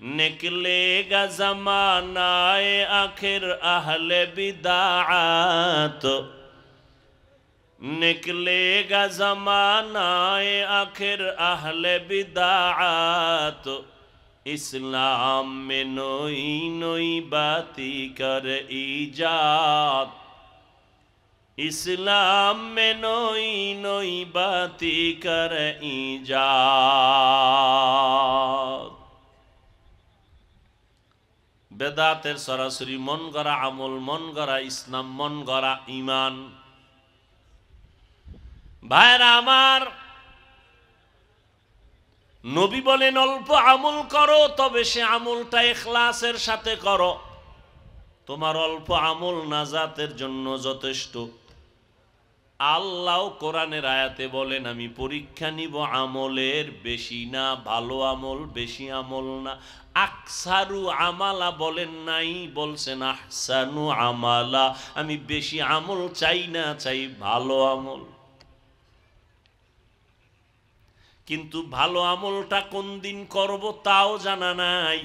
نکلے گا زمانہ اے آخر اہل بداعات نکلے گا زمانہ اے آخر اہل بداعات اسلام میں نوئی نوئی باتی کر ایجاد اسلام میں نوئی نوئی باتی کر ایجاد বেদাতের সরাসরি মন গড়া আমল মন গড়া ইসলাম মন গড়া ইমান ভাইরা আমার নবী বলেন অল্প আমল করো তবে সে আমলটা এখলাসের সাথে করো তোমার অল্প আমল নাজাতের জন্য যথেষ্ট আল্লাহ কোরআনের আয়াতে বলেন আমি পরীক্ষা নিব আমলের বেশি না ভালো আমল বেশি আমল না আকসারু আমালা বলেন নাই বলছেন আহসানু আমালা আমি বেশি আমল চাই না চাই ভালো আমল কিন্তু ভালো আমলটা কোন দিন করব তাও জানা নাই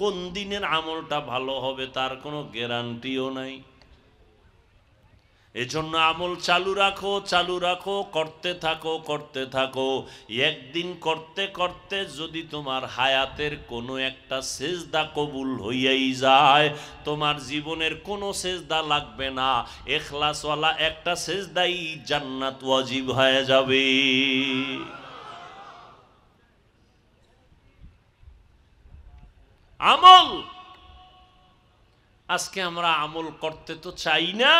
কোন দিনের আমলটা ভালো হবে তার কোনো গ্যারান্টিও নাই এজন্য আমল চালু রাখো চালু রাখো করতে থাকো করতে থাকো একদিন করতে করতে যদি তোমার হায়াতের কোনো একটা সেজদা কবুল হইয়াই যায় তোমার জীবনের কোনো সেজদা লাগবে না এখলাসওয়ালা একটা সেজদাই জান্নাত ওয়াজিব হয়ে যাবে আমল আজকে আমরা আমল করতে তো চাই না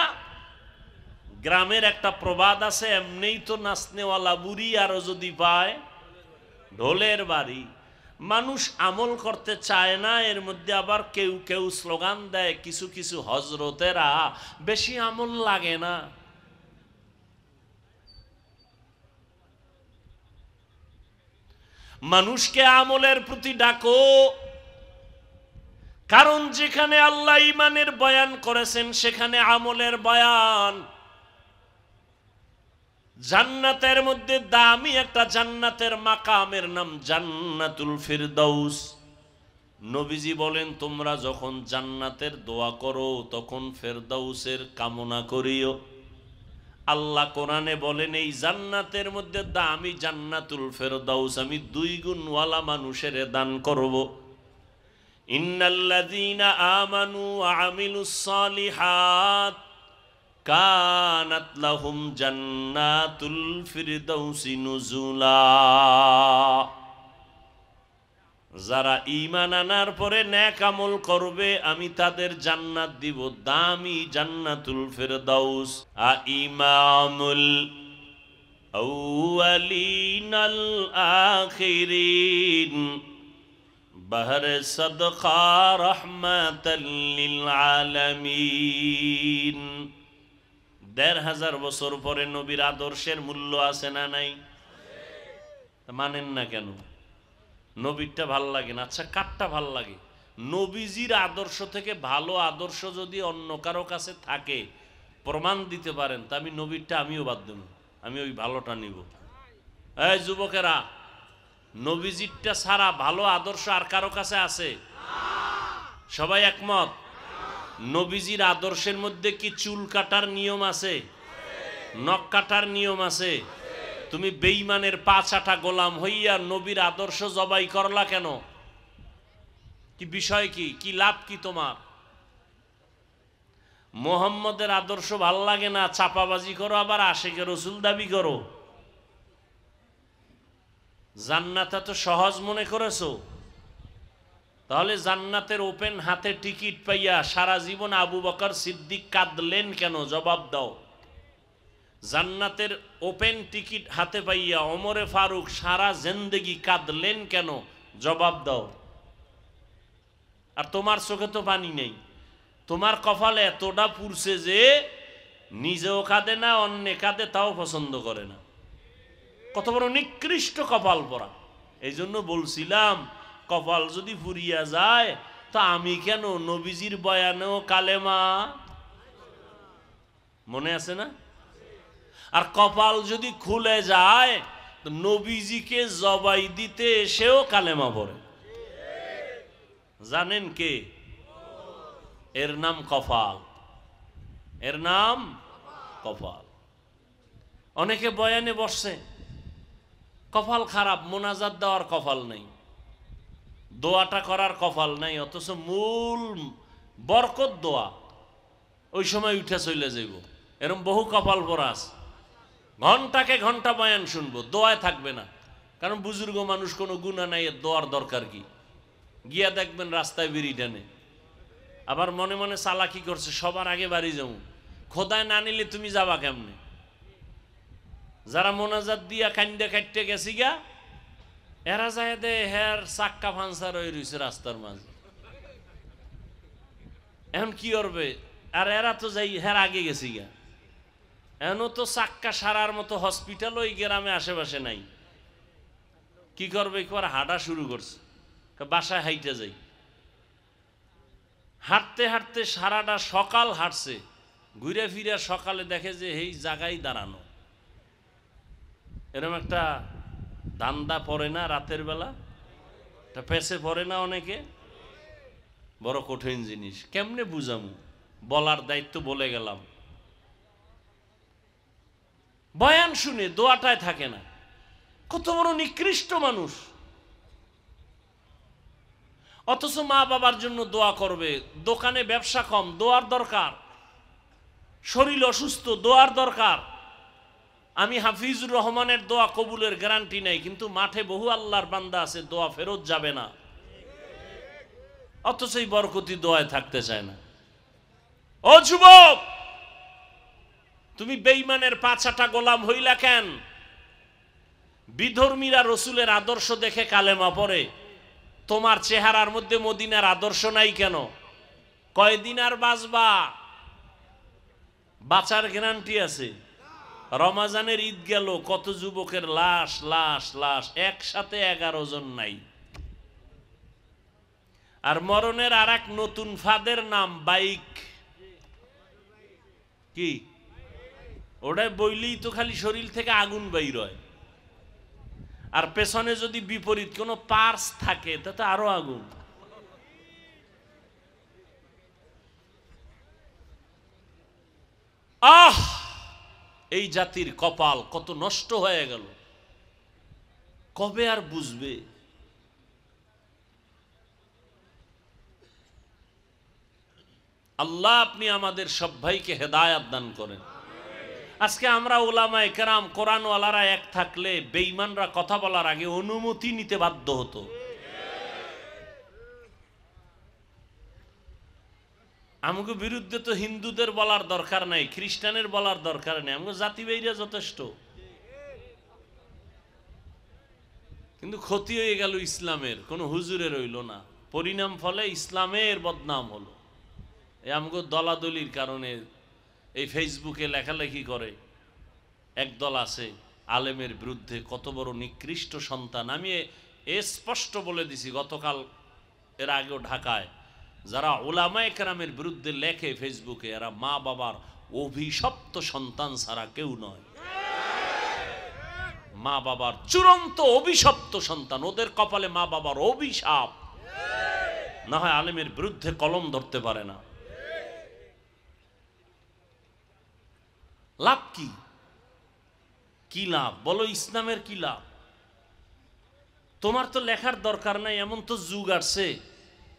গ্রামের একটা প্রবাদ আছে এমনিই তো নাচনেওয়ালা বুড়ি আরো যদি পায় ঢোলের বাড়ি মানুষ আমল করতে চায় না এর মধ্যে আবার কেউ কেউ স্লোগান দেয় কিছু কিছু হজরতেরা বেশি আমল লাগে না মানুষকে আমলের প্রতি ডাকো কারণ যেখানে আল্লাহ ইমানের বয়ান করেছেন সেখানে আমলের বয়ান জান্নাতের মধ্যে দামি একটা জান্নাতের মাকামের নাম জান্নাতুল ফিরদাউস নবীজি বলেন তোমরা যখন জান্নাতের দোয়া করো তখন ফেরদাউসের কামনা করিও আল্লাহ কোরআনে বলেন এই জান্নাতের মধ্যে দামি জান্নাতুল ফেরদাউস আমি দুই গুণওয়ালা মানুষের দান করব ইন্নাল্লাযীনা আমানু আমিলুস সালিহাত কানাত লাহুম জান্নাতুল ফিরদাউসি নুজুলা যারা ইমান আনার পরে ন্যাক আমল করবে আমি তাদের জান্নাত দিব দামি জান্নাতুল ফেরদাউস আ ইমামুল أولين আখিরিন বহরে صدقا رحمة للعالمين দেড় হাজার বছর পরে নবীর আদর্শের মূল্য আছে না নাই মানেন না কেন নবীরটা ভাল লাগে না আচ্ছা কাঠটা ভাল লাগে নবীজির আদর্শ থেকে ভালো আদর্শ যদি অন্য কারো কাছে থাকে প্রমাণ দিতে পারেন তা আমি নবীরটা আমিও বাদ দেব আমি ওই ভালোটা নিব এই যুবকেরা নবীজিরটা ছাড়া ভালো আদর্শ আর কারো কাছে আছে সবাই একমত নবীজির আদর্শের মধ্যে কি চুল কাটার নিয়ম আছে নখ কাটার নিয়ম আছে তুমি বেইমানের পাঁচ আটা গোলাম হইয়া নবীর আদর্শ জবাই করলা কেন কি বিষয় কি কি লাভ কি তোমার মোহাম্মদের আদর্শ ভাল লাগে না চাপাবাজি করো আবার আশেকে রসুল দাবি করো জান্নাতা তো সহজ মনে করেছো তাহলে জান্নাতের ওপেন হাতে টিকিট পাইয়া সারা জীবন আবু বকর সিদ্দিক কাঁদলেন কেন জবাব দাও জান্নাতের ওপেন টিকিট হাতে পাইয়া অমরে ফারুক সারা জেন্দেগি কাঁদলেন কেন জবাব দাও আর তোমার চোখে তো পানি নেই তোমার কপালে এতটা পুরছে যে নিজেও কাঁদে না অন্যে কাঁদে তাও পছন্দ করে না কত বড় নিকৃষ্ট কপাল পরা এই জন্য বলছিলাম কপাল যদি ফুরিয়া যায় তা আমি কেন নবীজির বয়ানেও কালেমা মনে আছে না আর কপাল যদি খুলে যায় নবীজিকে জবাই দিতে এসেও কালেমা পড়ে জানেন কে এর নাম কপাল এর নাম কপাল অনেকে বয়ানে বসছে কপাল খারাপ মোনাজাত দেওয়ার কপাল নেই দোয়াটা করার কপাল নাই অথচ মূল বরকত দোয়া ওই সময় উঠে চলে যাইব এরম বহু কপাল পরাস ঘন্টাকে ঘন্টা বয়ান শুনবো দোয়ায় থাকবে না কারণ বুজুর্গ মানুষ কোনো গুণা নাই এর দোয়ার দরকার কি গিয়া দেখবেন রাস্তায় বিড়ি টানে আবার মনে মনে চালাকি করছে সবার আগে বাড়ি যাবো খোদায় না নিলে তুমি যাবা কেমনে যারা মোনাজাত দিয়া কান্দে কাটতে গেছি গা এরা যায় দে হের চাক্কা ফান্সার হয়ে রয়েছে রাস্তার মাঝে এখন কি করবে আর এরা তো যাই হের আগে গেছি গা এখনও তো চাক্কা সারার মতো হসপিটাল ওই গ্রামে আশেপাশে নাই কি করবে আর হাঁটা শুরু করছে বাসায় হাইটে যাই হাঁটতে হাঁটতে সারাটা সকাল হাঁটছে ঘুরে ফিরে সকালে দেখে যে এই জায়গায় দাঁড়ানো এরম একটা দান্দা পড়ে না রাতের বেলা তা পেছে পড়ে না অনেকে বড় কঠিন জিনিস কেমনে বুঝামু বলার দায়িত্ব বলে গেলাম বয়ান শুনে দোয়াটায় থাকে না কত বড় নিকৃষ্ট মানুষ অথচ মা বাবার জন্য দোয়া করবে দোকানে ব্যবসা কম দোয়ার দরকার শরীর অসুস্থ দোয়ার দরকার আমি হাফিজুর রহমানের দোয়া কবুলের গ্যারান্টি নেই কিন্তু মাঠে বহু আল্লাহর বান্দা আছে দোয়া ফেরত যাবে না অথচ এই বরকতি দোয়ায় থাকতে চায় না ও যুবক তুমি বেইমানের পাঁচাটা গোলাম হইলা কেন বিধর্মীরা রসুলের আদর্শ দেখে কালেমা পড়ে তোমার চেহারার মধ্যে মদিনার আদর্শ নাই কেন কয়দিন আর বাঁচবা বাঁচার গ্যারান্টি আছে রমাজানের ঈদ গেল কত যুবকের লাশ লাশ লাশ একসাথে এগারো জন নাই আর মরণের আর এক নতুন ফাদের নাম বাইক কি ওটা বইলেই তো খালি শরীর থেকে আগুন বাইর হয় আর পেছনে যদি বিপরীত কোনো পার্স থাকে তাতে আরো আগুন আহ এই জাতির কপাল কত নষ্ট হয়ে গেল কবে আর বুঝবে আল্লাহ আপনি আমাদের সব ভাইকে হেদায়াত দান করেন আজকে আমরা ওলামা একরাম কোরআনওয়ালারা এক থাকলে বেইমানরা কথা বলার আগে অনুমতি নিতে বাধ্য হতো আমাকে বিরুদ্ধে তো হিন্দুদের বলার দরকার নাই খ্রিস্টানের বলার দরকার নেই আমাকে জাতিবাহীরা যথেষ্ট কিন্তু ক্ষতি হয়ে গেল ইসলামের কোনো হুজুরে রইল না পরিণাম ফলে ইসলামের বদনাম হলো এই আমাকে দলাদলির কারণে এই ফেসবুকে লেখালেখি করে একদল আছে আলেমের বিরুদ্ধে কত বড় নিকৃষ্ট সন্তান আমি এ স্পষ্ট বলে দিছি গতকাল এর আগেও ঢাকায় যারা ওলামা একরামের বিরুদ্ধে লেখে ফেসবুকে এরা মা বাবার অভিশপ্ত সন্তান ছাড়া কেউ নয় মা বাবার চূড়ান্ত অভিশপ্ত সন্তান ওদের কপালে মা বাবার অভিশাপ না হয় আলেমের বিরুদ্ধে কলম ধরতে পারে না লাভ কি কি লাভ বলো ইসলামের কি লাভ তোমার তো লেখার দরকার নাই এমন তো যুগ আসে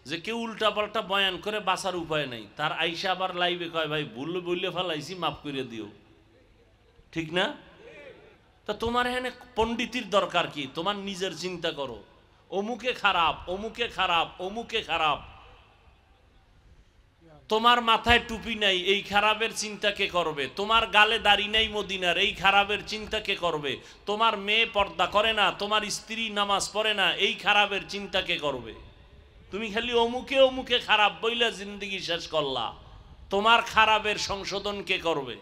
যে কেউ উল্টাপাল্টা বয়ান করে বাঁচার উপায় নেই তার আইসা আবার লাইভে কয় ভাই ভুল বললে ফেলাইছি মাফ করে দিও ঠিক না তা তোমার এখানে পণ্ডিতির দরকার কি তোমার নিজের চিন্তা করো অমুকে খারাপ অমুকে খারাপ অমুকে খারাপ তোমার মাথায় টুপি নাই এই খারাপের চিন্তা কে করবে তোমার গালে দাড়ি নাই মদিনার এই খারাপের চিন্তা কে করবে তোমার মেয়ে পর্দা করে না তোমার স্ত্রী নামাজ পড়ে না এই খারাপের চিন্তা কে করবে তুমি খালি অমুকে অমুকে খারাপ বইলা জিন্দগি শেষ করলা তোমার খারাপের সংশোধন কে করবে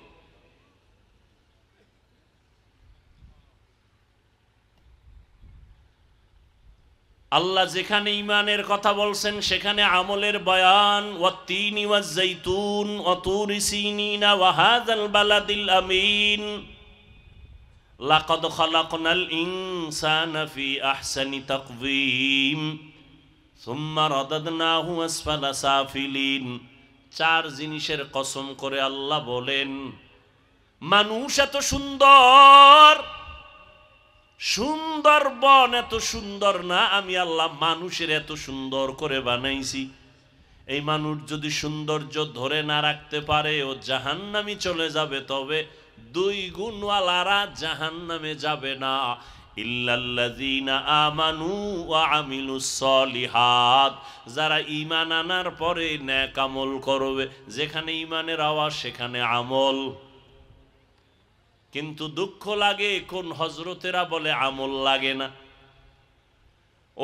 আল্লাহ যেখানে ইমানের কথা বলছেন সেখানে আমলের বয়ান ওয়াজ্জাইতুন আমিন সুম্মা চার জিনিসের কসম করে আল্লাহ বলেন মানুষ এত সুন্দর সুন্দর বন এত সুন্দর না আমি আল্লাহ মানুষের এত সুন্দর করে বানাইছি এই মানুষ যদি সৌন্দর্য ধরে না রাখতে পারে ও জাহান্নামি চলে যাবে তবে দুই গুণওয়ালারা জাহান্নামে যাবে না সলিহাত যারা ঈমান আনার পরে ন্যাক আমল করবে যেখানে ঈমানের আওয়াজ সেখানে আমল কিন্তু দুঃখ লাগে কোন হজরতেরা বলে আমল লাগে না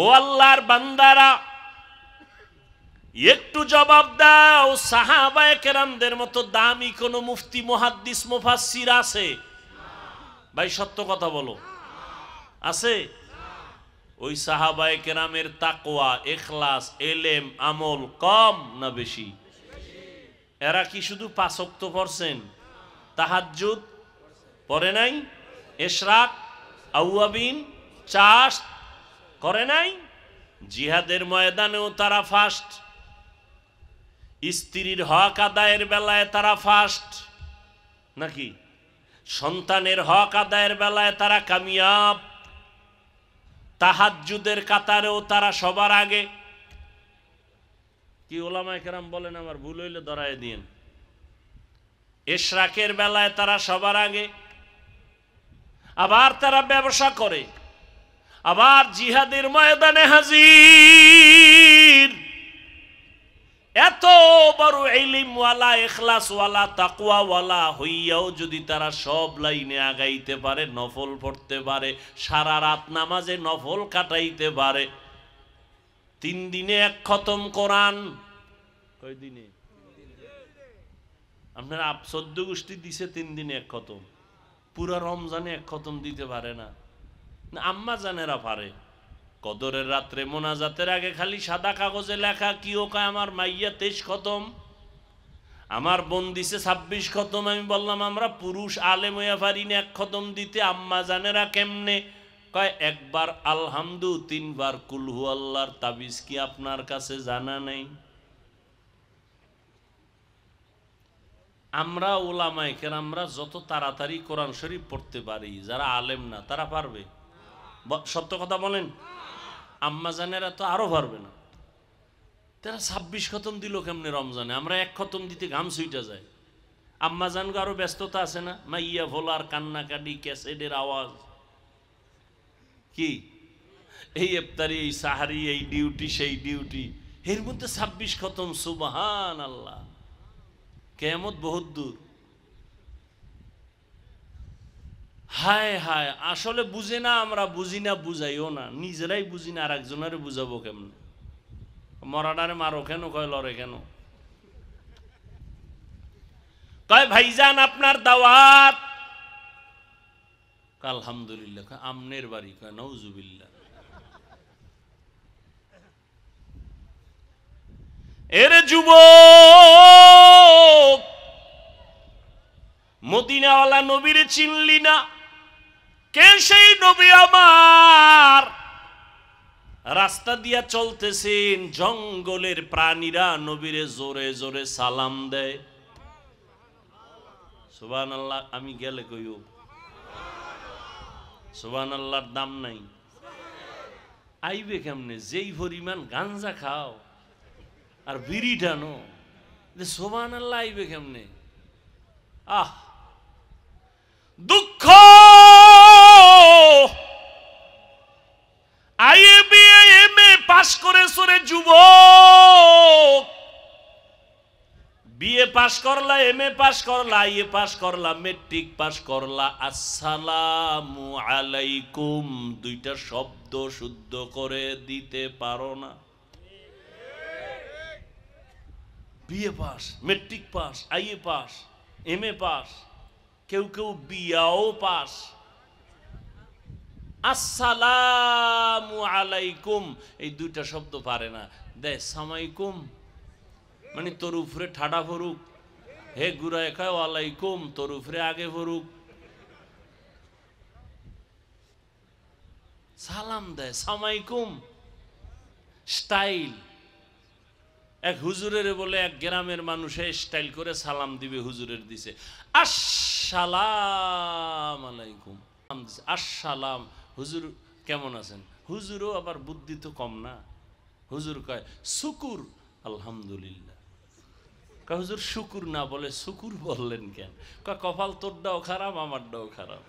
ও আল্লাহর বান্দারা একটু জবাব দাও সাহাবায়ে কেরামদের মতো দামি কোনো মুফতি মুহাদ্দিস মুফাসসির আছে ভাই সত্য কথা বলো আছে ওই সাহাবায় কেরামের তাকোয়া এখলাস এলেম আমল কম না বেশি এরা কি শুধু পাঁচক্ত পড়ছেন তাহাজুদ পরে নাই এশরাক আউয়াবিন চাষ করে নাই জিহাদের ময়দানেও তারা ফাস্ট স্ত্রীর হক আদায়ের বেলায় তারা ফাস্ট নাকি সন্তানের হক আদায়ের বেলায় তারা কামিয়াব তাহাজুদের কাতারেও তারা সবার আগে কি ওলামা কেরাম বলেন আমার ভুল হইলে ধরায় দিন এশরাকের বেলায় তারা সবার আগে আবার তারা ব্যবসা করে আবার জিহাদের ময়দানে হাজির এত বড় এলিমওয়ালা এখলাসওয়ালা তাকুয়াওয়ালা হইয়াও যদি তারা সব লাইনে আগাইতে পারে নফল পড়তে পারে সারা রাত নামাজে নফল কাটাইতে পারে তিন দিনে এক খতম কোরআন কয় দিনে আপনার সদ্য গোষ্ঠী দিছে তিন দিনে এক খতম পুরা রমজানে এক খতম দিতে পারে না আম্মা জানেরা পারে কদরের রাত্রে মোনাজাতের আগে খালি সাদা কাগজে লেখা কি ওকা আমার মাইয়া তেইশ খতম আমার বোন দিছে ছাব্বিশ খতম আমি বললাম আমরা পুরুষ আলেম হইয়া পারি এক খতম দিতে আম্মা জানেরা কেমনে কয় একবার আলহামদু তিনবার কুলহু আল্লাহর তাবিজ কি আপনার কাছে জানা নেই আমরা ওলামাইকের আমরা যত তাড়াতাড়ি কোরআন শরীফ পড়তে পারি যারা আলেম না তারা পারবে সত্য কথা বলেন আম্মাজানেরা তো আরও পারবে না তারা ছাব্বিশ খতম দিল কেমনি রমজানে আমরা এক খতম দিতে ঘাম সুইটা যায় আম্মাজানগো আরও ব্যস্ততা আছে না মা ইয়া ভোলার কান্নাকাটি ক্যাসেডের আওয়াজ কি এই ইফতারি এই সাহারি এই ডিউটি সেই ডিউটি এর মধ্যে ছাব্বিশ খতম সুবাহান আল্লাহ কেমত বহুত দূর হায় হায় আসলে বুঝে না আমরা বুঝি না বুঝাইও না নিজেরাই বুঝি না আর একজনের বুঝাবো কেমনে মরাডারে মারো কেন কয় লড়ে কেন কয় ভাইজান আপনার দাওয়াত আলহামদুলিল্লাহ আমনের বাড়ি কয় নজুবিল্লা এর যুব মদিনাওয়ালা নবীর চিনলি না কে সেই নবী আমার রাস্তা দিয়া চলতেছেন জঙ্গলের প্রাণীরা নবীরে জোরে জোরে সালাম দেয় সুবান আল্লাহ আমি গেলে কইও সুবান আল্লাহর দাম নাই আইবে কেমনে যেই পরিমাণ গাঞ্জা খাও আর বিড়ি টানো সোবান আল্লাহ আইবে কেমনে আহ দুঃখ পাশ করে সরে যুবক বিএ পাশ করলা এম এ পাশ করলা এ পাশ করলা মেট্রিক পাশ করলা আলাইকুম দুইটা শব্দ শুদ্ধ করে দিতে পারো না বিএ পাস মেট্রিক পাস এ পাস এম এ পাস কেউ কেউ বিয়াও পাস আসসালামু আলাইকুম এই দুইটা শব্দ পারে না দে সামাইকুম মানে তোর উপরে ঠাডা ভরুক হে গুরা খায় আলাইকুম তোর উপরে আগে ভরুক সালাম দেয় সামাইকুম স্টাইল এক হুজুরের বলে এক গ্রামের মানুষে স্টাইল করে সালাম দিবে হুজুরের দিছে আসসালাম আলাইকুম আসসালাম হুজুর কেমন আছেন হুজুরও আবার বুদ্ধি তো কম না হুজুর কয় শুকুর আলহামদুলিল্লাহ কয় হুজুর শুকুর না বলে শুকুর বললেন কেন কয় কপাল তোরটাও খারাপ আমারটাও খারাপ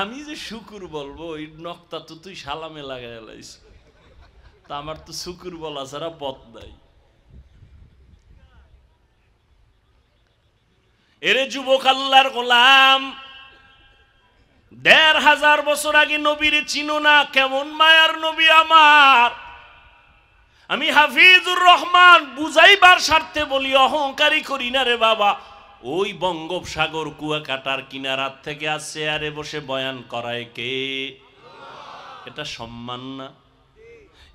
আমি যে শুকুর বলবো ওই নকতা তো তুই সালামে লাগাই লাইস তা আমার তো শুকুর বলা ছাড়া পথ নাই এরে যুবক আল্লাহর গোলাম দেড় হাজার বছর আগে নবীর চিনো না কেমন মায়ার নবী আমার আমি হাফিজুর রহমান বুঝাইবার স্বার্থে বলি অহংকারী করি না রে বাবা ওই বঙ্গোপসাগর কুয়াকাটার কিনারার থেকে আর চেয়ারে বসে বয়ান করায় কে এটা সম্মান না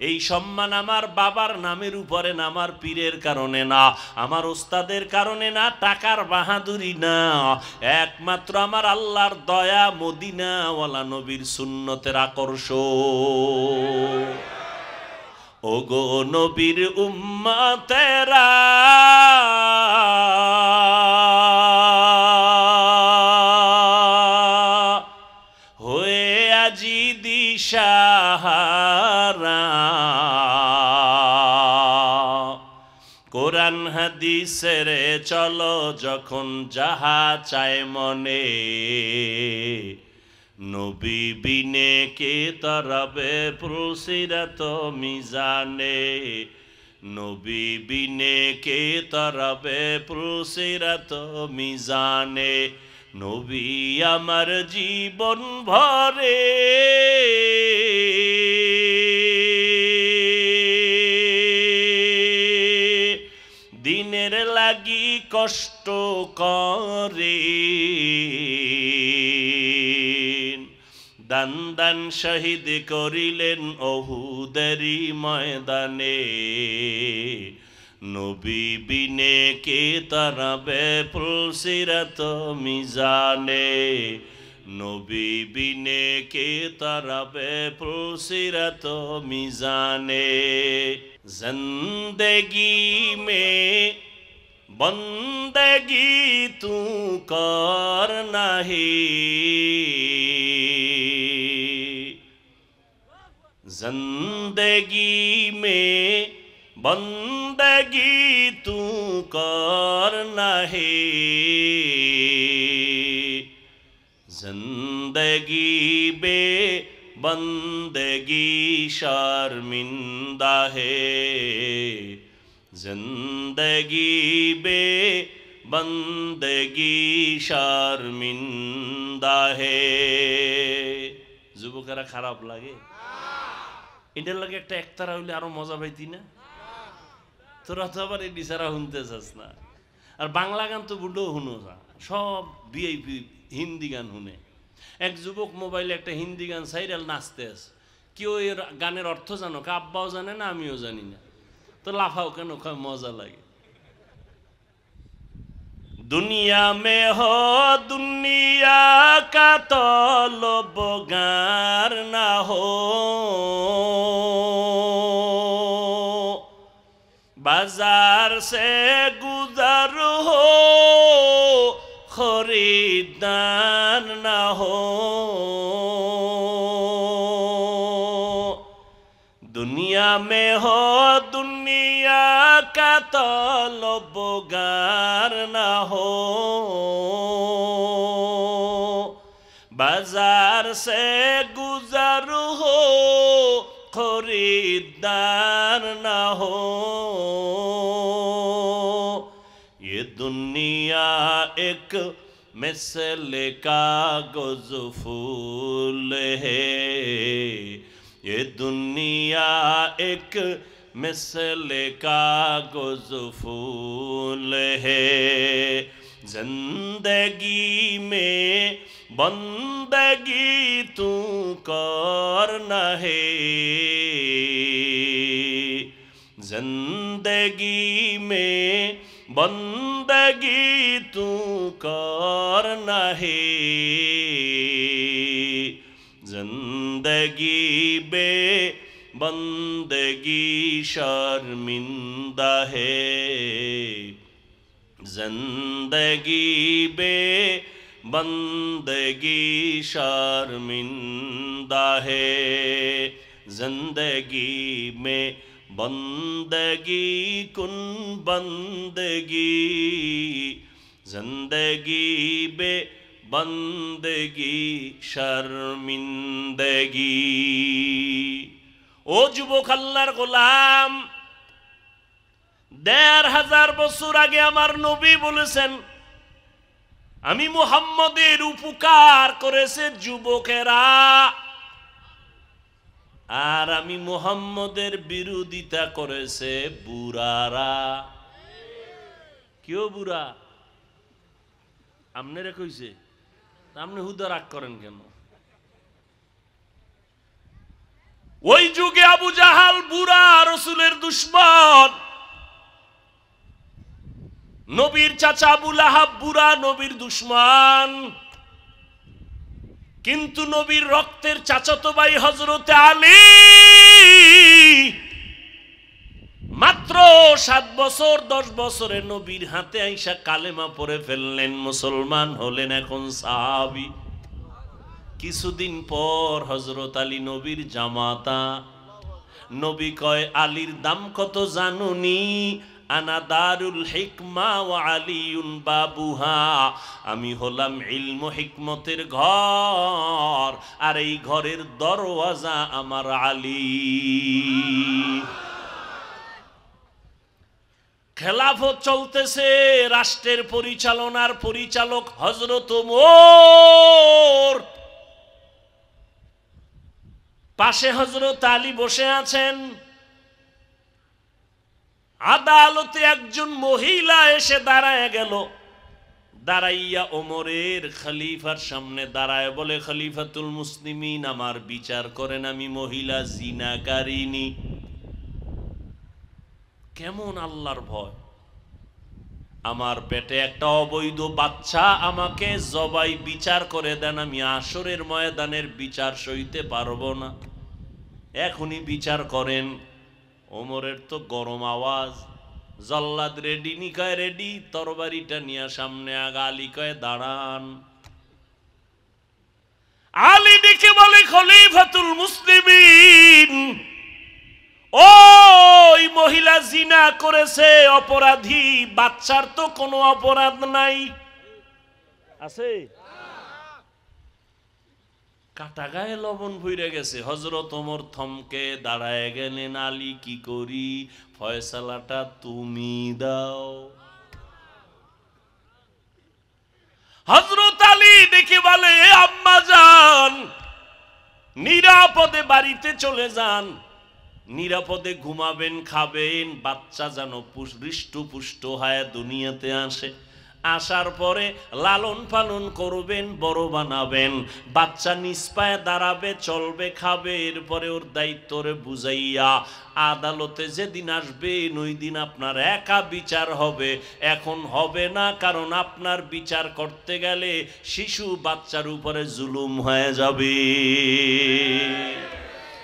এই সম্মান আমার বাবার নামের উপরে না আমার পীরের কারণে না আমার ওস্তাদের কারণে না টাকার বাহাদুরি না একমাত্র আমার আল্লাহর দয়া মদিনাওয়ালা নবীর সুন্নতের আকর্ষ ওগো নবীর উম্মা তেরা দিছে রে চলো যখন যাহা চায় মনে নবী বিনে কে তরবে প্রসিরত মিজানে নবী বিনে কে তরবে প্রসিরত মিজানে নবী আমার জীবন ভরে প্রেমের লাগি কষ্ট করে দান দান শহীদ করিলেন অহুদারি ময়দানে নবী বিনে কে তারা বেপলসিরাত মিজানে নবী বিনে কে তারা বেপলসিরাত মিজানে জন্দগি মে بندگی کار نہیں زندگی میں بندگی کار نہیں زندگی بے بندگی شرمندہ ہے जिंदगी बे বন্দগি শর্মিন্দা হে যুবকেরা খারাপ লাগে এটার লাগে একটা একতারা হইলে আরো মজা পাইতি না তোরা তো আবার এই বিচারা শুনতে চাস না আর বাংলা গান তো বুড়ো শুনো না সব বিআইপি হিন্দি গান শুনে এক যুবক মোবাইলে একটা হিন্দি গান সাইরাল নাচতে আস কেউ এর গানের অর্থ জানো আব্বাও জানে না আমিও জানি না তো লাফাও কেন মজা লাগে দুনিয়া মে হুনিয়া কা তল বগার না হো বাজার সে গুজার হো খরিদান না হো দুনিয়া মে হো তলবগার না হো বাজার সে গুজার হো খরিদার না হো এ দুনিয়া এক মিসল কাগজ ফুল হে এ দুনিয়া এক مثل کا گزفول ہے زندگی میں بندگی کرنا ہے زندگی میں بندگی کرنا ہے زندگی بے بندگی شرمندہ ہے زندگی بے بندگی شرمندہ ہے زندگی میں بندگی کن بندگی زندگی بے بندگی شرمندگی ও যুবক আল্লাহর গোলাম দেড় হাজার বছর আগে আমার নবী বলেছেন আমি মুহাম্মদের উপকার করেছে যুবকেরা আর আমি মুহাম্মদের বিরোধিতা করেছে বুড়ারা কেউ বুড়া আপনারা কইছে আপনি হুদা রাগ করেন কেন ওই যুগে আবু জাহাল বুড়া রসুলের দুশ্মন নবীর চাচা আবু আহাব বুড়া নবীর দুশ্মন কিন্তু নবীর রক্তের চাচাতো ভাই হজরতে আলী মাত্র সাত বছর দশ বছরে নবীর হাতে আইসা কালেমা পরে ফেললেন মুসলমান হলেন এখন সাহাবি কিছুদিন পর হজরত আলী নবীর জামাতা নবী কয় আলীর দাম কত জানুনি বাবুহা আমি হলাম ইলম হিকমতের ঘর আর এই ঘরের দরওয়াজা আমার আলী খেলাফত চলতেছে রাষ্ট্রের পরিচালনার পরিচালক হজরত মোর পাশে হজরত আলী বসে আছেন আদালতে একজন মহিলা এসে দাঁড়ায় গেল দাঁড়াইয়া ওমরের খলিফার সামনে দাঁড়ায় বলে খলিফাতুল মুসলিমিন আমার বিচার করেন আমি মহিলা জিনাকারিনী কেমন আল্লাহর ভয় আমার পেটে একটা অবৈধ বাচ্চা আমাকে জবাই বিচার করে দেন আমি আসরের ময়দানের বিচার সইতে পারবো না এখনই বিচার করেন ওমরের তো গরম আওয়াজ জল্লাদ রেডি নিকায় রেডি তরবারিটা নিয়ে সামনে আগ আলী কয় দাঁড়ান আলী দেখে বলে খলিফাতুল মুসলিমিন ওই মহিলা জিনা করেছে অপরাধী বাচ্চার তো কোনো অপরাধ নাই আছে কাটা গায়ে লবণ ভুইরে গেছে হজরত ওমর থমকে দাঁড়ায় গেলেন নালি কি করি ফয়সালাটা তুমি দাও হজরত আলী দেখে বলে আম্মা যান নিরাপদে বাড়িতে চলে যান নিরাপদে ঘুমাবেন খাবেন বাচ্চা যেন হৃষ্টপুষ্ট হয় দুনিয়াতে আসে আসার পরে লালন পালন করবেন বড় বানাবেন বাচ্চা নিষ্পায় দাঁড়াবে চলবে খাবে এরপরে ওর দায়িত্বরে বুঝাইয়া আদালতে যেদিন আসবেন ওই দিন আপনার একা বিচার হবে এখন হবে না কারণ আপনার বিচার করতে গেলে শিশু বাচ্চার উপরে জুলুম হয়ে যাবে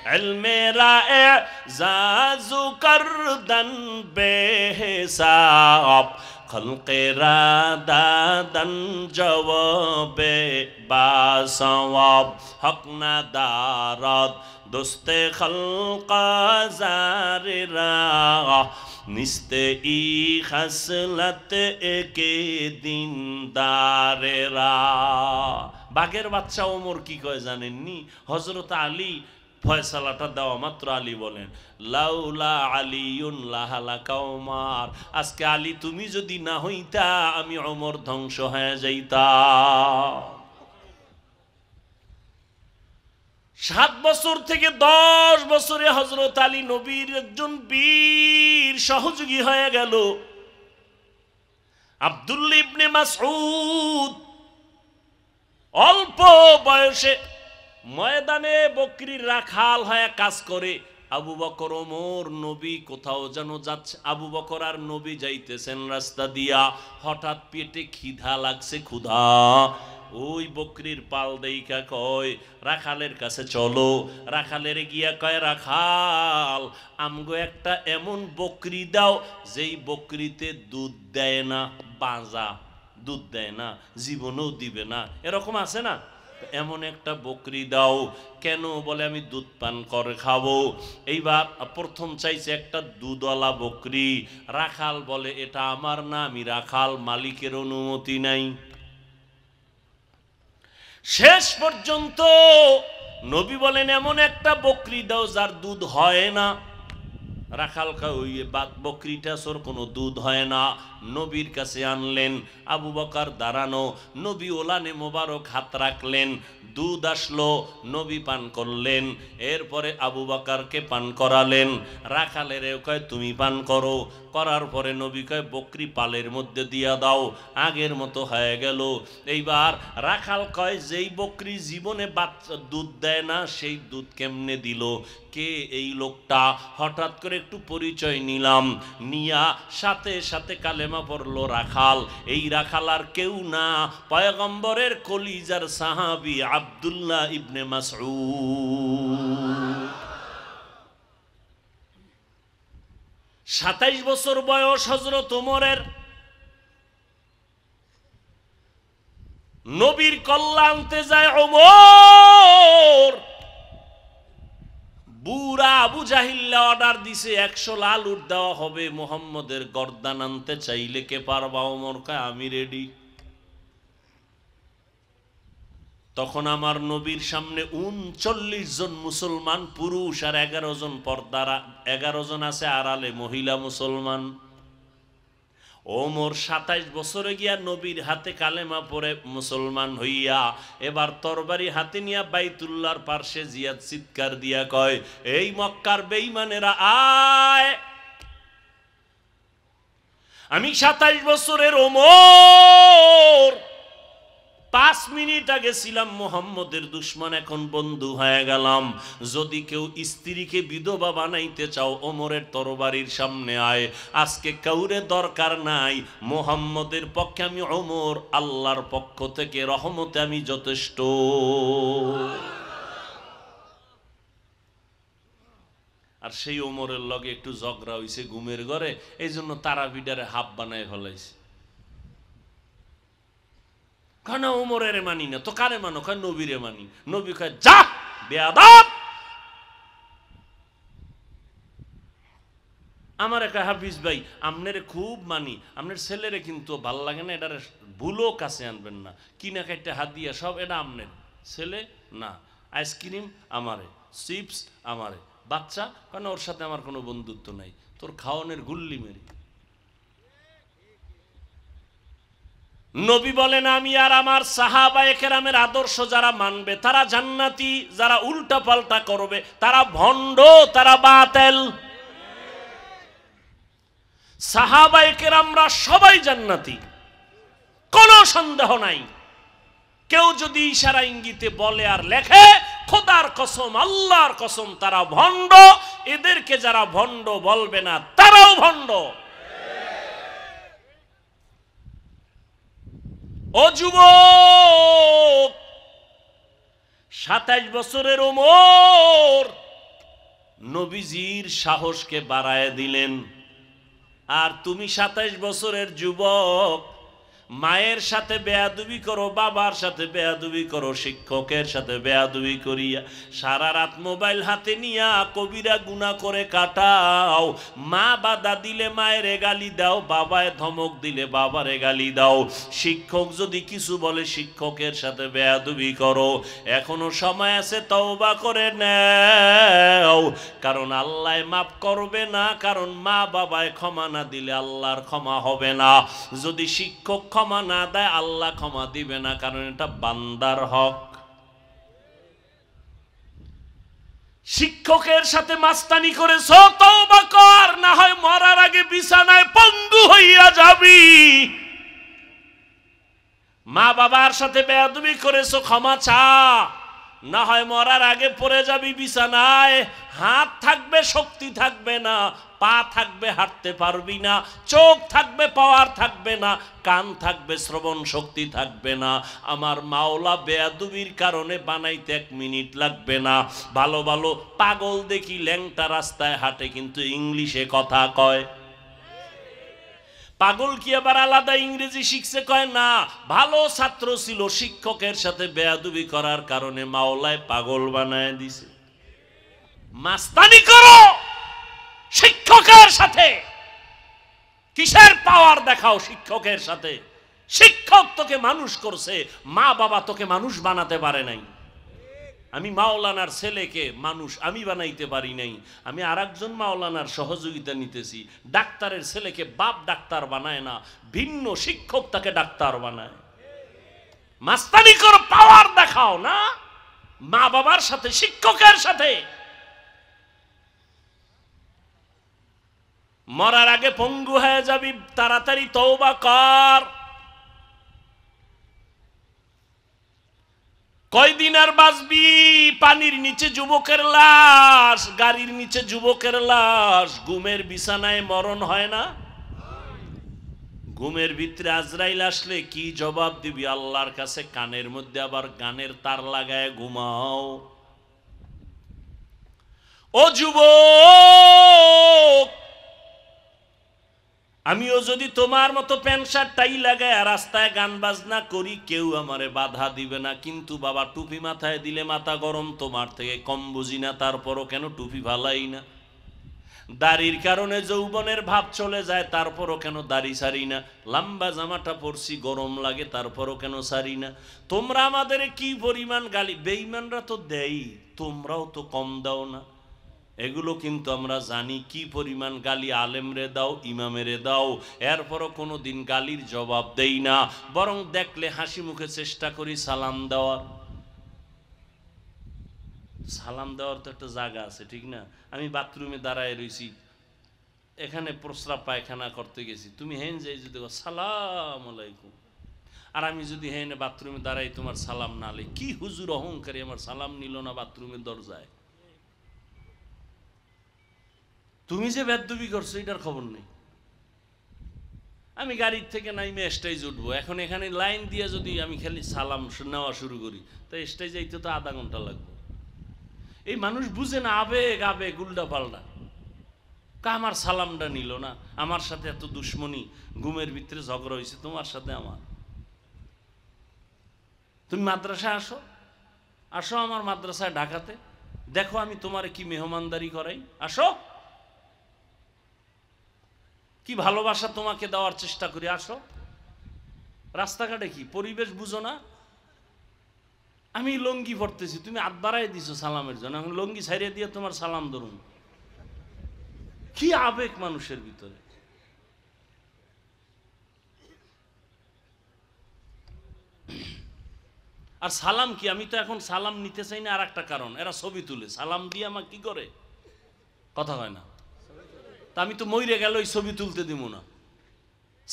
علمرا اعزاز کردن بے حساب خلق را دادن جواب باسواب حق ندارد دست خلق زار را ای নিস্তে ই খাসলাত একে দিন দারেরা বাঘের বাচ্চা کی کوئی কয় نی حضرت علی ফয়সালাটা দেওয়া মাত্র আলী বলেন লাউলা আলিউন লাহালা কাউমার আজকে আলী তুমি যদি না হইতা আমি অমর ধ্বংস হয়ে যাইতা সাত বছর থেকে দশ বছরে হজরত আলী নবীর একজন বীর সহযোগী হয়ে গেল আবদুল্লিবনে মাসুদ অল্প বয়সে ময়দানে বকরির রাখাল হয়ে কাজ করে আবু বকর ওমর নবী কোথাও যেন যাচ্ছে আবু বকর আর নবী যাইতেছেন রাস্তা দিয়া হঠাৎ পেটে খিদা লাগছে ক্ষুধা ওই বকরির পাল দেইকা কয় রাখালের কাছে চলো রাখালের গিয়া কয় রাখাল আমগো একটা এমন বকরি দাও যেই বকরিতে দুধ দেয় না বাঁজা দুধ দেয় না জীবনও দিবে না এরকম আছে না এমন একটা বকরি দাও কেন বলে আমি দুধ পান করে খাবো এইবার প্রথম চাইছে একটা দুধওয়ালা বকরি রাখাল বলে এটা আমার না আমি রাখাল মালিকের অনুমতি নাই শেষ পর্যন্ত নবী বলেন এমন একটা বকরি দাও যার দুধ হয় না রাখাল ওই বকরিটা সর কোনো দুধ হয় না নবীর কাছে আনলেন আবু বকার দাঁড়ানো নবী ওলানে মোবারক হাত রাখলেন দুধ আসলো নবী পান করলেন এরপরে আবু বাকারকে পান করালেন রাখালের কয় তুমি পান করো করার পরে নবী কয় বকরি পালের মধ্যে দিয়া দাও আগের মতো হয়ে গেল এইবার রাখাল কয় যেই বকরি জীবনে বাচ্চা দুধ দেয় না সেই দুধ কেমনে দিল কে এই লোকটা হঠাৎ করে একটু পরিচয় নিলাম নিয়া সাথে সাথে কালে প্রেমে পড়লো রাখাল এই রাখাল আর কেউ না পয়গম্বরের কলিজার সাহাবি আবদুল্লাহ ইবনে মাসউদ সাতাইশ বছর বয়স হজরত উমরের নবীর কল্যাণতে যায় ওমর বুড়া আবু জাহিল্লা অর্ডার দিছে একশো লাল উঠ দেওয়া হবে মোহাম্মদের গর্দান আনতে চাইলে কে পারবা ওমর কায় আমি রেডি তখন আমার নবীর সামনে উনচল্লিশ জন মুসলমান পুরুষ আর এগারো জন পর্দারা এগারো জন আছে আড়ালে মহিলা মুসলমান ওমর সাতাইশ বছরে গিয়া নবীর হাতে কালেমা পরে মুসলমান হইয়া এবার তরবারি হাতে নিয়া বাইতুল্লার পার্শ্বে জিয়াদ চিৎকার দিয়া কয় এই মক্কার বেইমানেরা আয় আমি সাতাইশ বছরের ওমর পাঁচ মিনিট আগে ছিলাম মোহাম্মদের দুশ্মন এখন বন্ধু হয়ে গেলাম যদি কেউ স্ত্রীকে বিধবা বানাইতে চাও ওমরের তরবারির সামনে আয় আজকে কাউরে দরকার নাই মোহাম্মদের পক্ষে আমি ওমর আল্লাহর পক্ষ থেকে রহমতে আমি যথেষ্ট আর সেই ওমরের লগে একটু ঝগড়া হয়েছে ঘুমের ঘরে এই জন্য তারাবিডারে হাফ বানায় ফেলাইছে কানা উমরের মানি না তো কারে মানো কয় নবীরে মানি নবী কে যা বেয়াদাব আমার একটা হাফিজ ভাই আপনার খুব মানি আপনার ছেলেরে কিন্তু ভাল লাগে না এটার ভুলও কাছে আনবেন না কিনা কাইটা হাত দিয়া সব এটা আপনার ছেলে না আইসক্রিম আমারে চিপস আমারে বাচ্চা কারণ ওর সাথে আমার কোনো বন্ধুত্ব নাই তোর খাওয়ানের গুল্লি মেরি নবী বলেন আমি আর আমার সাহাবা একেরামের আদর্শ যারা মানবে তারা জান্নাতি যারা উল্টা পাল্টা করবে তারা ভণ্ড তারা বাতেল সাহাবা একেরামরা সবাই জান্নাতি কোনো সন্দেহ নাই কেউ যদি ইশারা ইঙ্গিতে বলে আর লেখে খোদার কসম আল্লাহর কসম তারা ভণ্ড এদেরকে যারা ভণ্ড বলবে না তারাও ভণ্ড ও যুবক সাতাইশ বছরের ওমর নবীজির সাহসকে বাড়ায় দিলেন আর তুমি সাতাইশ বছরের যুবক মায়ের সাথে বেয়াদুবি করো বাবার সাথে বেয়াদুবি করো শিক্ষকের সাথে বেয়াদুবি করিয়া সারা রাত মোবাইল হাতে নিয়া কবিরা গুণা করে কাটাও মা বাদা দিলে মায়ের গালি দাও বাবায় ধমক দিলে বাবারে গালি দাও শিক্ষক যদি কিছু বলে শিক্ষকের সাথে বেয়াদুবি করো এখনো সময় আছে তওবা করে নেও কারণ আল্লাহ মাফ করবে না কারণ মা বাবায় ক্ষমা না দিলে আল্লাহর ক্ষমা হবে না যদি শিক্ষক ক্ষমা না দেয় আল্লাহ ক্ষমা দিবে না কারণ এটা বান্দার হক শিক্ষকের সাথে মাস্তানি করে কর না হয় মরার আগে বিছানায় পঙ্গু হইয়া যাবি মা বাবার সাথে বেয়াদুমি করেছ ক্ষমা চা না হয় মরার আগে পড়ে যাবি বিছানায় হাত থাকবে শক্তি থাকবে না পা থাকবে হাঁটতে পারবি না চোখ থাকবে পাওয়ার থাকবে না কান থাকবে শ্রবণ শক্তি থাকবে না আমার মাওলা বেয়াদুবির কারণে বানাইতে এক মিনিট লাগবে না ভালো ভালো পাগল দেখি ল্যাংটা রাস্তায় হাঁটে কিন্তু ইংলিশে কথা কয় পাগল কি আবার আলাদা ইংরেজি শিখছে কয় না ভালো ছাত্র ছিল শিক্ষকের সাথে বেয়াদুবি করার কারণে মাওলায় পাগল বানায় দিছে মাস্তানি করো শিক্ষকের সাথে কিসের পাওয়ার দেখাও শিক্ষকের সাথে শিক্ষক তোকে মানুষ করছে মা বাবা তোকে মানুষ বানাতে পারে নাই আমি মাওলানার ছেলেকে মানুষ আমি বানাইতে পারি নাই আমি আর একজন মাওলানার সহযোগিতা নিতেছি ডাক্তারের ছেলেকে বাপ ডাক্তার বানায় না ভিন্ন শিক্ষক তাকে ডাক্তার বানায় মাস্তানি কর পাওয়ার দেখাও না মা বাবার সাথে শিক্ষকের সাথে মরার আগে পঙ্গু হয়ে যাবি তাড়াতাড়ি তৌবা কর কয়দিন আর বাঁচবি পানির নিচে যুবকের লাশ গাড়ির নিচে যুবকের লাশ ঘুমের বিছানায় মরণ হয় না ঘুমের ভিতরে আজরাইল আসলে কি জবাব দিবি আল্লাহর কাছে কানের মধ্যে আবার গানের তার লাগায় ঘুমাও ও যুবক আমিও যদি তোমার মতো প্যান্ট শার্ট টাই আর রাস্তায় গান বাজনা করি কেউ আমারে বাধা দিবে না কিন্তু বাবা টুপি মাথায় দিলে মাথা গরম তোমার থেকে কম বুঝি না তারপরও কেন টুপি ভালাই না দাড়ির কারণে যৌবনের ভাব চলে যায় তারপরও কেন দাড়ি সারি না লম্বা জামাটা পরছি গরম লাগে তারপরও কেন সারি না তোমরা আমাদের কি পরিমাণ গালি বেইমানরা তো দেই তোমরাও তো কম দাও না এগুলো কিন্তু আমরা জানি কি পরিমাণ গালি আলেমরে দাও ইমামেরে দাও এরপরও কোনো দিন গালির জবাব দেই না বরং দেখলে হাসি মুখে চেষ্টা করি সালাম দেওয়ার সালাম দেওয়ার তো একটা জায়গা আছে ঠিক না আমি বাথরুমে দাঁড়ায় রয়েছি এখানে প্রস্রাব পায়খানা করতে গেছি তুমি হেন যাই যদি সালাম আলাইকুম আর আমি যদি হেনে বাথরুমে দাঁড়াই তোমার সালাম না লে কি হুজুর অহংকারী আমার সালাম নিল না বাথরুমের দরজায় তুমি যে বেদবি করছো এটার খবর নেই আমি গাড়ির থেকে নাইমে স্টেজ উঠবো এখন এখানে লাইন দিয়ে যদি আমি খালি সালাম নেওয়া শুরু করি তা স্টেজ যাইতে তো আধা ঘন্টা লাগবে এই মানুষ বুঝে না আবেগ আবেগ গুলডা পাল্টা কা আমার সালামটা নিল না আমার সাথে এত দুশ্মনী ঘুমের ভিতরে ঝগড়া হয়েছে তোমার সাথে আমার তুমি মাদ্রাসায় আসো আসো আমার মাদ্রাসায় ঢাকাতে দেখো আমি তোমার কি মেহমানদারি করাই আসো কি ভালোবাসা তোমাকে দেওয়ার চেষ্টা করি আসো রাস্তাঘাটে কি পরিবেশ বুঝো না আমি লঙ্গি পড়তেছি তুমি আত বাড়াই দিছো সালামের জন্য আমি লঙ্গি ছাড়িয়ে দিয়ে তোমার সালাম ধরুন কি আবেগ মানুষের ভিতরে আর সালাম কি আমি তো এখন সালাম নিতে চাই না আর একটা কারণ এরা ছবি তুলে সালাম দিয়ে আমার কি করে কথা হয় না তা আমি তো মইরে গেল ওই ছবি তুলতে দিব না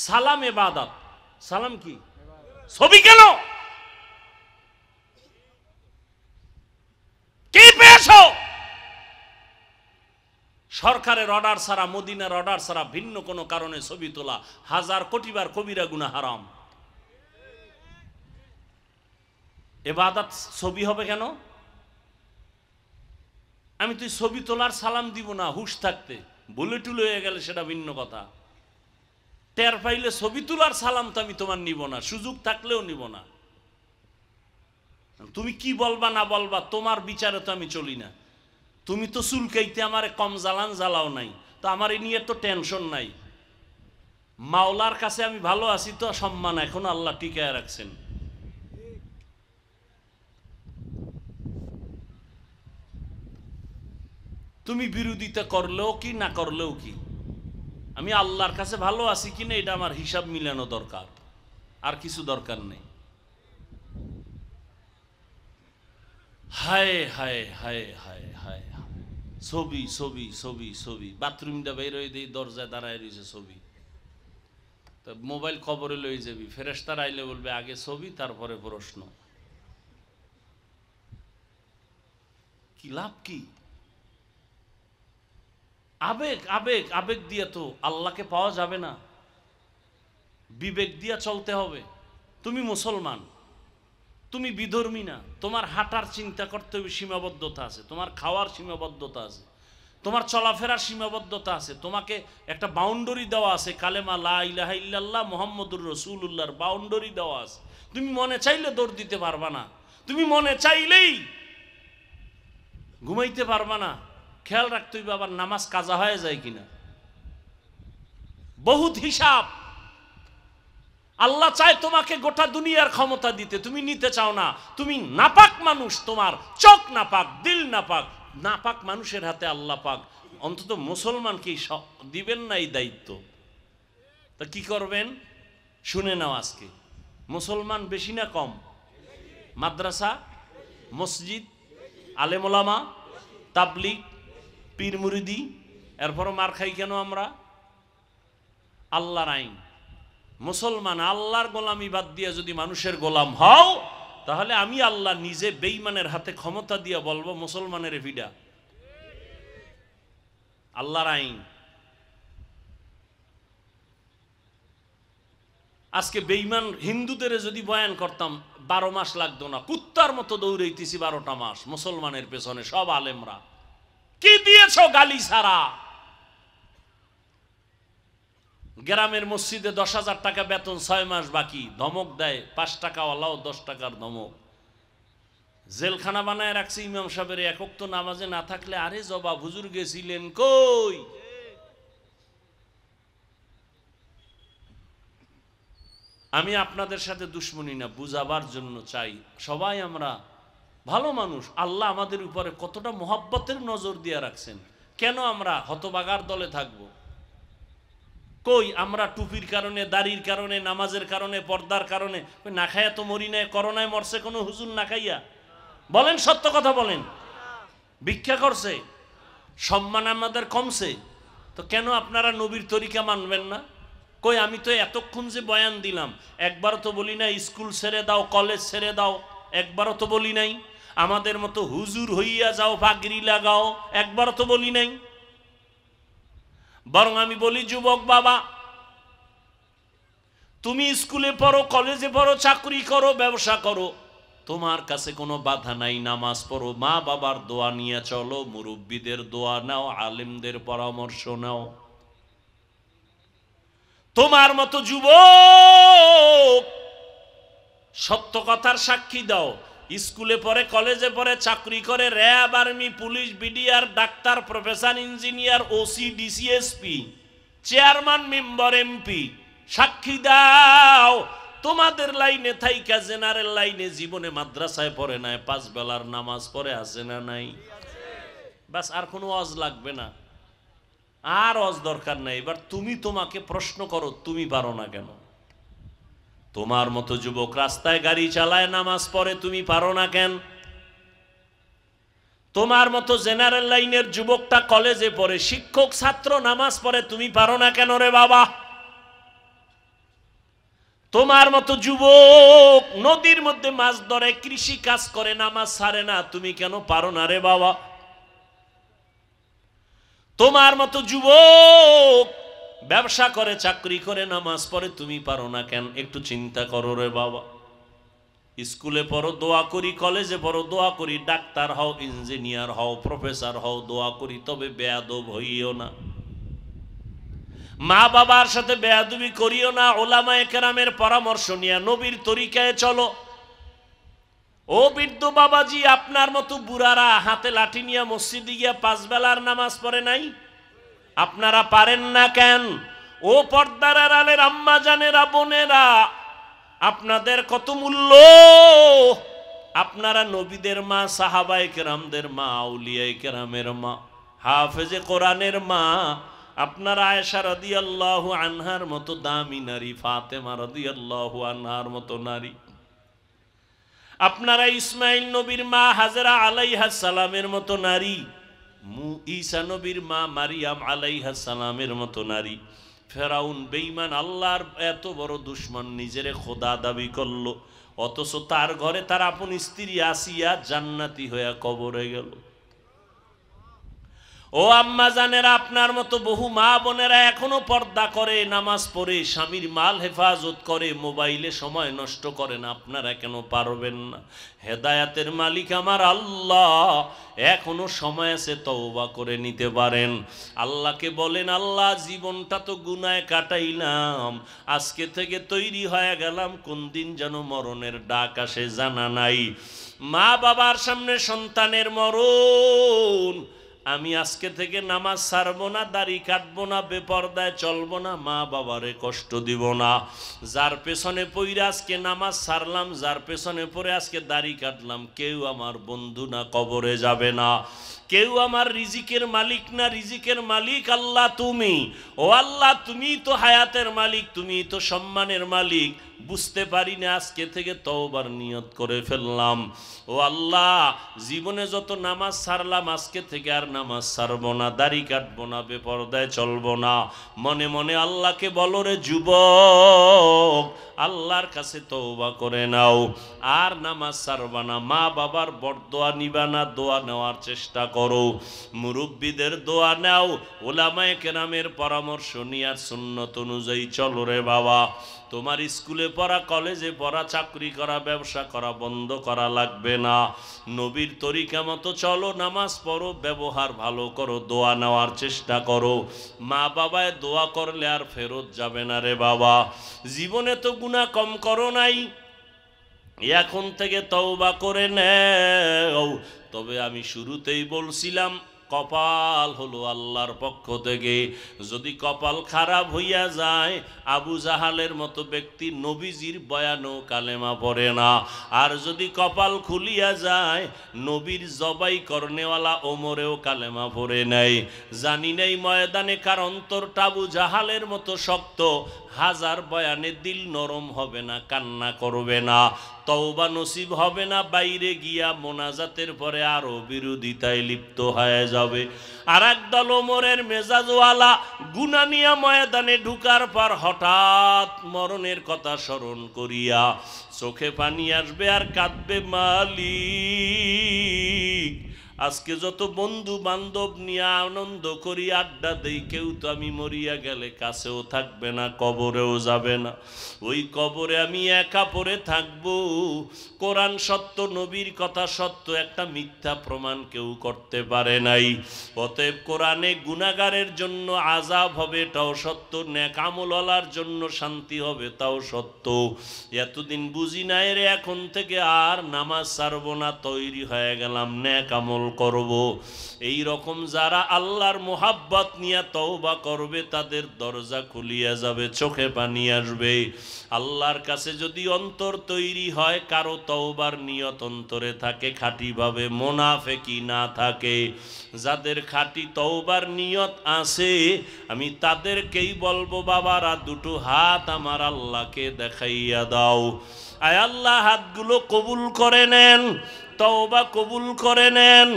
সালাম এ বাদাত সালাম কি ছবি কেন কি পেয়েছ সরকারের অর্ডার ছাড়া মদিনার অর্ডার ছাড়া ভিন্ন কোনো কারণে ছবি তোলা হাজার কোটিবার কবিরা গুনা হারাম এবাদাত ছবি হবে কেন আমি তুই ছবি তোলার সালাম দিব না হুশ থাকতে ভুলে টুলে হয়ে গেলে সেটা ভিন্ন কথা টের পাইলে ছবি তোলার সালাম তো আমি তোমার নিব না সুযোগ থাকলেও নিব না তুমি কি বলবা না বলবা তোমার বিচারে তো আমি চলি না তুমি তো চুলকাইতে আমার কম জ্বালান জ্বালাও নাই তো আমার এ নিয়ে তো টেনশন নাই মাওলার কাছে আমি ভালো আছি তো সম্মান এখন আল্লাহ টিকায় রাখছেন তুমি বিরোধিতা করলেও কি না করলেও কি আমি আল্লাহর কাছে ভালো আছি কি না এটা আমার হিসাব মিলানো দরকার আর কিছু দরকার নেই হায় হায় হায় হায় হায় ছবি ছবি ছবি ছবি বাথরুমটা বের হয়ে দরজায় দাঁড়ায় রয়েছে ছবি তা মোবাইল খবরে লই যাবি ফেরেস্তার আইলে বলবে আগে ছবি তারপরে প্রশ্ন কি লাভ কি আবেগ আবেগ আবেগ দিয়ে তো আল্লাহকে পাওয়া যাবে না বিবেক দিয়া চলতে হবে তুমি মুসলমান তুমি বিধর্মী না তোমার হাঁটার চিন্তা করতে হবে সীমাবদ্ধতা আছে তোমার খাওয়ার সীমাবদ্ধতা আছে তোমার চলাফেরার সীমাবদ্ধতা আছে তোমাকে একটা বাউন্ডারি দেওয়া আছে কালেমা লা ইলাহা ইল্লাল্লাহ মোহাম্মদুর রসুল্লাহর বাউন্ডারি দেওয়া আছে তুমি মনে চাইলে দৌড় দিতে পারবা না তুমি মনে চাইলেই ঘুমাইতে পারবা না খেয়াল রাখতে হইবে আবার নামাজ কাজা হয়ে যায় কিনা বহুত হিসাব আল্লাহ চায় তোমাকে গোটা দুনিয়ার ক্ষমতা দিতে তুমি নিতে চাও না তুমি নাপাক মানুষ তোমার চোখ নাপাক দিল নাপাক নাপাক মানুষের হাতে আল্লাহ পাক অন্তত মুসলমানকে দিবেন না এই দায়িত্ব তা কি করবেন শুনে নাও আজকে মুসলমান বেশি না কম মাদ্রাসা মসজিদ আলেমোলামা তাবলিক পীর মুরিদি এরপরও মার খাই কেন আমরা আল্লাহর আইন মুসলমান আল্লাহর গোলামি বাদ দিয়ে যদি মানুষের গোলাম হও তাহলে আমি আল্লাহ নিজে বেইমানের হাতে ক্ষমতা দিয়ে বলবো মুসলমানের ভিডা আল্লাহর আইন আজকে বেইমান হিন্দুদের যদি বয়ান করতাম বারো মাস লাগতো না কুত্তার মতো দৌড়াইতেছি বারোটা মাস মুসলমানের পেছনে সব আলেমরা কি দিয়েছ গালি সারা গ্রামের মসজিদে দশ হাজার টাকা বেতন ছয় মাস বাকি ধমক দেয় পাঁচ ওলাও দশ টাকার ধমক জেলখানা বানায় রাখছে ইমাম সাহেবের একক তো নামাজে না থাকলে আরে জবা হুজুর গেছিলেন কই আমি আপনাদের সাথে দুশ্মনী না বুঝাবার জন্য চাই সবাই আমরা ভালো মানুষ আল্লাহ আমাদের উপরে কতটা মোহাব্বতের নজর দিয়ে রাখছেন কেন আমরা হতবাগার দলে থাকব কই আমরা টুপির কারণে দাড়ির কারণে নামাজের কারণে পর্দার কারণে না খাইয়া তো মরি নাই করোনায় মরছে কোনো হুজুর না খাইয়া বলেন সত্য কথা বলেন ভিক্ষা করছে সম্মান আমাদের কমছে তো কেন আপনারা নবীর তরিকা মানবেন না কই আমি তো এতক্ষণ যে বয়ান দিলাম একবারও তো বলি না স্কুল ছেড়ে দাও কলেজ ছেড়ে দাও একবারও তো বলি নাই আমাদের মতো হুজুর হইয়া যাও ফাগরি লাগাও একবার তো বলি নাই বরং আমি বলি যুবক বাবা তুমি স্কুলে পড়ো কলেজে পড়ো চাকরি করো ব্যবসা করো তোমার কাছে কোনো বাধা নাই নামাজ পড়ো মা বাবার দোয়া নিয়ে চলো মুরব্বীদের দোয়া নাও আলেমদের পরামর্শ নাও তোমার মতো যুবক সত্য কথার সাক্ষী দাও স্কুলে পড়ে কলেজে পড়ে চাকরি করে RAB army police BDR doctor professor engineer OC DC SP chairman member MP সাক্ষী দাও তোমাদের লাইনে থাইকা জেনারেল লাইনে জীবনে মাদ্রাসায় পড়ে নাই পাঁচ বেলার নামাজ পড়ে আছে না নাই বাস আর কোনো অজ লাগবে না আর অজ দরকার নাই এবার তুমি তোমাকে প্রশ্ন করো তুমি পারো না কেন তোমার মতো যুবক রাস্তায় গাড়ি চালায় নামাজ পড়ে তুমি পারো না কেন তোমার মতো জেনারেল লাইনের যুবকটা কলেজে পড়ে শিক্ষক ছাত্র নামাজ পড়ে তুমি পারো না কেন রে বাবা তোমার মতো যুবক নদীর মধ্যে মাছ ধরে কৃষি কাজ করে নামাজ সারে না তুমি কেন পারো না রে বাবা তোমার মতো যুবক ব্যবসা করে চাকরি করে নামাজ পড়ে তুমি পারো না কেন একটু চিন্তা করো রে বাবা স্কুলে পড়ো দোয়া করি কলেজে পড়ো দোয়া করি ডাক্তার হও ইঞ্জিনিয়ার হও প্রফেসর হও দোয়া করি তবে বেয়াদব হইও না মা বাবার সাথে বেয়াদুবি করিও না ওলামা একরামের পরামর্শ নিয়ে নবীর তরিকায় চলো ও বৃদ্ধ বাবাজি আপনার মতো বুড়ারা হাতে লাঠি নিয়ে মসজিদে গিয়া পাঁচবেলার নামাজ পড়ে নাই আপনারা পারেন না কেন ও পর্দার আড়ালের আম্মা জানেরা বোনেরা আপনাদের কত মূল্য আপনারা নবীদের মা সাহাবাই কেরামদের মা আউলিয়াই কেরামের মা হাফেজে কোরআনের মা আপনারা আয়সা রদি আল্লাহ আনহার মতো দামি নারী ফাতেমা রদি আল্লাহ আনহার মতো নারী আপনারা ইসমাইল নবীর মা হাজরা আলাইহা সালামের মতো নারী ঈসা নবীর মা মারিয়াম আলাইহা সালামের মতো নারী ফেরাউন বেইমান আল্লাহর এত বড় দুশ্মন নিজেরে খোদা দাবি করলো অথচ তার ঘরে তার আপন স্ত্রী আসিয়া জান্নাতি হইয়া কবরে গেল ও আম্মা জানের আপনার মতো বহু মা বোনেরা এখনো পর্দা করে নামাজ পড়ে স্বামীর মাল হেফাজত করে মোবাইলে সময় নষ্ট করেন আপনারা কেন পারবেন না হেদায়াতের মালিক আমার আল্লাহ এখনো সময় আছে তওবা করে নিতে পারেন আল্লাহকে বলেন আল্লাহ জীবনটা তো গুনায় কাটাইলাম আজকে থেকে তৈরি হয়ে গেলাম কোন দিন যেন মরণের ডাক আসে জানা নাই মা বাবার সামনে সন্তানের মরণ আমি আজকে থেকে নামাজ সারবো না দাড়ি কাটবো না বেপর্দায় চলবো না মা বাবারে কষ্ট দিব না যার পেছনে পইরে আজকে নামাজ সারলাম যার পেছনে পড়ে আজকে দাড়ি কাটলাম কেউ আমার বন্ধু না কবরে যাবে না কেউ আমার রিজিকের মালিক না রিজিকের মালিক আল্লাহ তুমি ও আল্লাহ তুমি তো হায়াতের মালিক তুমি তো সম্মানের মালিক বুঝতে পারি না আজকে থেকে তওবার নিয়ত করে ফেললাম ও আল্লাহ জীবনে যত নামাজ সারলাম আজকে থেকে আর নামাজ সারব না দাড়ি কাটবো না বেপরদায় চলবো না মনে মনে আল্লাহকে বলো রে যুবক আল্লাহর কাছে তওবা করে নাও আর নামাজ সারবা না মা বাবার বরদোয়া নিবা না দোয়া নেওয়ার চেষ্টা করো মুরব্বীদের দোয়া নাও ওলামায় কেরামের পরামর্শ নিয়ে সুন্নত অনুযায়ী চলো রে বাবা তোমার স্কুলে পড়া কলেজে পড়া চাকরি করা ব্যবসা করা বন্ধ করা লাগবে না নবীর তরিকা মতো চলো নামাজ পড়ো ব্যবহার ভালো করো দোয়া নেওয়ার চেষ্টা করো মা বাবায় দোয়া করলে আর ফেরত যাবে না রে বাবা জীবনে তো গুণা কম করো নাই এখন থেকে তওবা করে নেও তবে আমি শুরুতেই বলছিলাম কপাল হলো আল্লাহর পক্ষ থেকে যদি কপাল খারাপ হইয়া যায় আবু জাহালের মতো ব্যক্তি নবীজির বয়ানো কালেমা পড়ে না আর যদি কপাল খুলিয়া যায় নবীর জবাই কর্নেওয়ালা ওমরেও কালেমা পড়ে নাই জানি নাই ময়দানে কার অন্তরটা আবু জাহালের মতো শক্ত হাজার বয়ানে দিল নরম হবে না কান্না করবে না তওবা নসিব হবে না বাইরে গিয়া মোনাজাতের পরে আরো বিরোধিতায় লিপ্ত হয়ে যাবে আর একদল ওমরের মেজাজওয়ালা গুনানিয়া ময়দানে ঢুকার পর হঠাৎ মরণের কথা স্মরণ করিয়া চোখে পানি আসবে আর কাঁদবে মালিক আজকে যত বন্ধু বান্ধব নিয়ে আনন্দ করি আড্ডা দেই কেউ তো আমি মরিয়া গেলে কাছেও থাকবে না কবরেও যাবে না ওই কবরে আমি একা পরে থাকব কোরআন সত্য নবীর কথা সত্য একটা মিথ্যা প্রমাণ কেউ করতে পারে নাই অতএব কোরআনে গুণাগারের জন্য আজাব হবে এটাও সত্য ন্যাকামলার জন্য শান্তি হবে তাও সত্য এতদিন বুঝি নাই রে এখন থেকে আর নামাজ সারব না তৈরি হয়ে গেলাম ন্যাকামল করব এই রকম যারা আল্লাহর মোহাব্বত নিয়ে তওবা করবে তাদের দরজা খুলিয়া যাবে চোখে পানি আসবে আল্লাহর কাছে যদি অন্তর তৈরি হয় কারো তওবার নিয়ত অন্তরে থাকে খাঁটিভাবে কি না থাকে যাদের খাঁটি তওবার নিয়ত আছে আমি তাদেরকেই বলবো বাবারা দুটো হাত আমার আল্লাহকে দেখাইয়া দাও আয় আল্লাহ হাতগুলো কবুল করে নেন তওবা কবুল করে নেন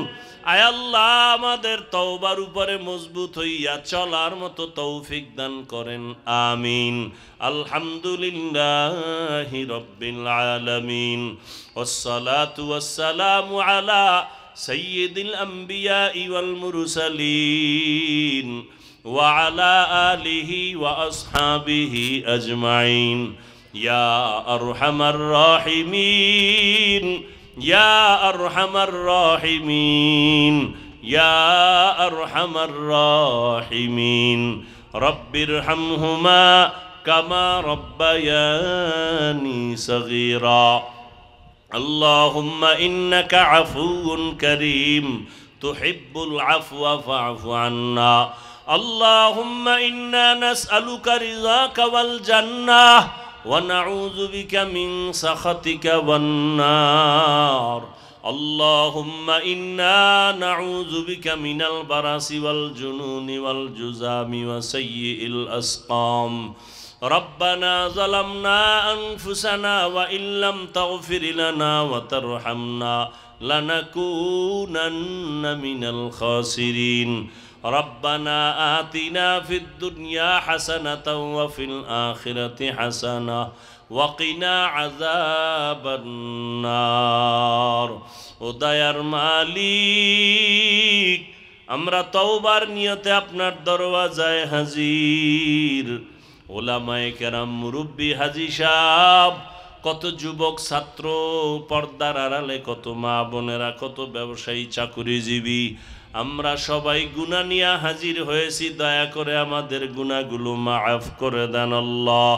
আয়াল্লাহ আমাদের তওবার উপরে মজবুত হইয়া চলার মতো তৌফিক দান করেন আমিন আলহামদুলিল্লাহি রব্বিল আলামিন ওসলাতু ওয়াসসালামু আলা সাইয়্যিদিল আম্বিয়া ওয়াল মুরসালিন وعلى آله وأصحابه أجمعين يا أرحم الراحمين يا أرحم الراحمين يا أرحم الراحمين رب ارحمهما كما ربياني صغيرا اللهم إنك عفو كريم تحب العفو فاعف عنا اللهم إنا نسألك رضاك والجنة ونعوذ بك من سخطك والنار اللهم إنا نعوذ بك من البرص والجنون والجزام وسيء الأسقام ربنا ظلمنا أنفسنا وإن لم تغفر لنا وترحمنا لنكونن من الخاسرين ربنا آتنا في الدنيا حسنة وفي الآخرة حسنة وقنا عذاب النار ودير مالك আমরা তওবার নিয়তে আপনার দরওয়াজায় হাজির ওলামায়ে কেরাম মুরব্বী হাজি সাহেব কত যুবক ছাত্র পর্দার আড়ালে কত মা বোনেরা কত ব্যবসায়ী চাকুরিজীবী আমরা সবাই গুণা নিয়ে হাজির হয়েছি দয়া করে আমাদের গুণাগুলো মাফ করে দেন আল্লাহ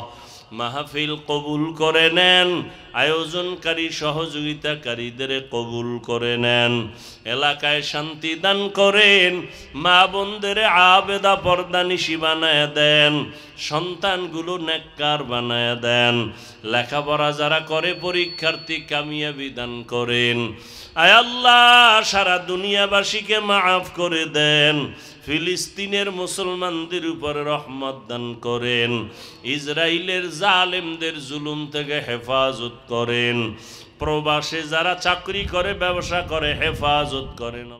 মাহফিল কবুল করে নেন আয়োজনকারী সহযোগিতাকারীদের কবুল করে নেন এলাকায় শান্তি দান করেন মা বোনদের আবেদা পর্দা নিশি বানায় দেন সন্তানগুলো নেককার বানায় দেন লেখাপড়া যারা করে পরীক্ষার্থী কামিয়াবি দান করেন আয়াল্লাহ সারা দুনিয়াবাসীকে মাফ করে দেন ফিলিস্তিনের মুসলমানদের উপর রহমত দান করেন ইসরায়েলের জালেমদের জুলুম থেকে হেফাজত করেন প্রবাসে যারা চাকরি করে ব্যবসা করে হেফাজত করেন